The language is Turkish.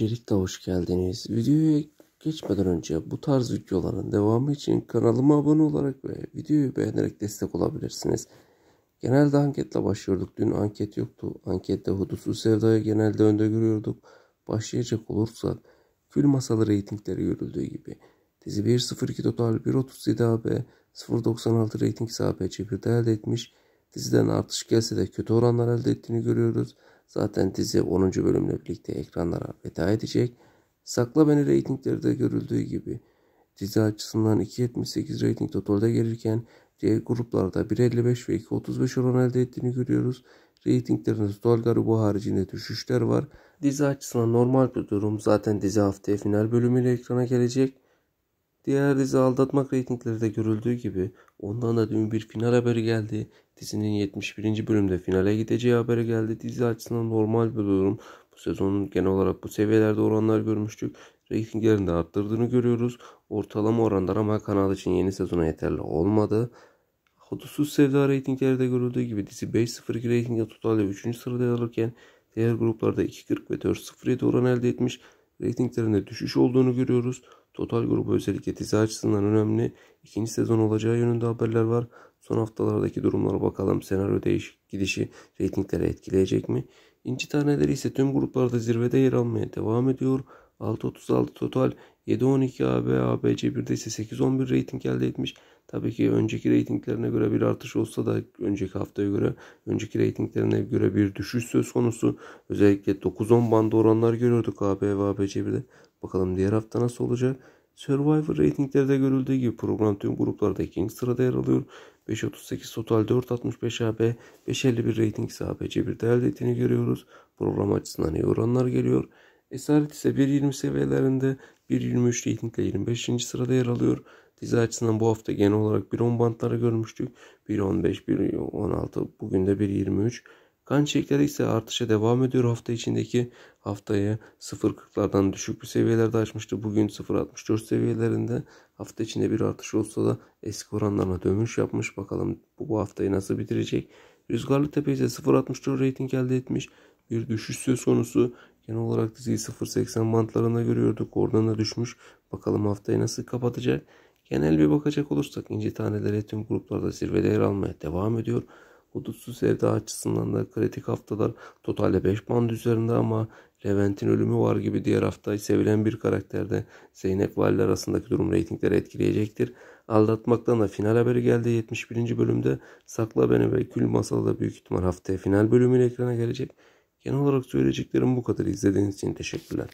Öncelikle hoş geldiniz. Videoya geçmeden önce bu tarz videoların devamı için kanalıma abone olarak ve videoyu beğenerek destek olabilirsiniz. Genelde anketle başlıyorduk. Dün anket yoktu. Ankette Hudutsuz Sevda'yı genelde önde görüyorduk. Başlayacak olursak kül masalı reytingleri görüldüğü gibi. Dizi 1.02 total 1.37 AB 0.96 reyting sahibi elde etmiş. Diziden artış gelse de kötü oranlar elde ettiğini görüyoruz. Zaten dizi 10. bölümle birlikte ekranlara veda edecek. Sakla Beni reytinglerde görüldüğü gibi dizi açısından 2.78 reyting totalde gelirken diğer gruplarda 1.55 ve 2.35 oran elde ettiğini görüyoruz. Reytinglerin Stol Garibu haricinde düşüşler var. Dizi açısından normal bir durum. Zaten dizi haftaya final bölümüyle ekrana gelecek. Diğer dizi aldatmak reytinglerde görüldüğü gibi ondan da dün bir final haberi geldi. Dizinin 71. bölümde finale gideceği haberi geldi. Dizi açısından normal bir durum. Bu sezonun genel olarak bu seviyelerde oranlar görmüştük. Reytinglerini de arttırdığını görüyoruz. Ortalama oranlar ama kanal için yeni sezona yeterli olmadı. Hudutsuz Sevda reytinglerde görüldüğü gibi dizi 0 reytingde totalde 3. sırada yer alırken diğer gruplarda 2.40 ve 4-0 oran elde etmiş. Ratinglerinde düşüş olduğunu görüyoruz. Total grubu özellikle dizi açısından önemli. İkinci sezon olacağı yönünde haberler var. Son haftalardaki durumlara bakalım. Senaryo değişik gidişi reytinglere etkileyecek mi? İnci taneleri ise tüm gruplarda zirvede yer almaya devam ediyor. 6.36 total 7.12 AB ABC 1'de ise 8.11 rating elde etmiş. Tabii ki önceki reytinglerine göre bir artış olsa da önceki haftaya göre önceki reytinglerine göre bir düşüş söz konusu. Özellikle 9-10 bandı oranlar görüyorduk AB ve ABC 1'de. Bakalım diğer hafta nasıl olacak? Survivor reytinglerde görüldüğü gibi program tüm gruplarda ikinci sırada yer alıyor. 5.38 total 4.65 AB, 5.51 rating ise ABC1'de elde ettiğini görüyoruz. Program açısından iyi oranlar geliyor. Esaret ise 1.20 seviyelerinde 1.23 reytingle 25. sırada yer alıyor. Dizi açısından bu hafta genel olarak 1.10 bantlara görmüştük. 1.15, 1.16, bugün de 1.23. Kan çiçekleri ise artışa devam ediyor hafta içindeki haftaya 0.40'lardan düşük bir seviyelerde açmıştı. Bugün 0.64 seviyelerinde hafta içinde bir artış olsa da eski oranlarına dönüş yapmış. Bakalım bu, bu haftayı nasıl bitirecek. Rüzgarlı Tepe ise 0.64 reyting elde etmiş. Bir düşüş söz konusu Genel olarak diziyi 0.80 bantlarında görüyorduk. Oradan da düşmüş. Bakalım haftayı nasıl kapatacak. Genel bir bakacak olursak ince taneleri tüm gruplarda zirvede yer almaya devam ediyor. Hudutsuz Sevda açısından da kritik haftalar totalde 5 band üzerinde ama Levent'in ölümü var gibi diğer haftayı sevilen bir karakterde Zeynep Valide arasındaki durum reytingleri etkileyecektir. Aldatmaktan da final haberi geldi 71. bölümde. Sakla Beni ve Kül Masalı da büyük ihtimal haftaya final bölümüyle ekrana gelecek. Genel olarak söyleyeceklerim bu kadar. İzlediğiniz için teşekkürler.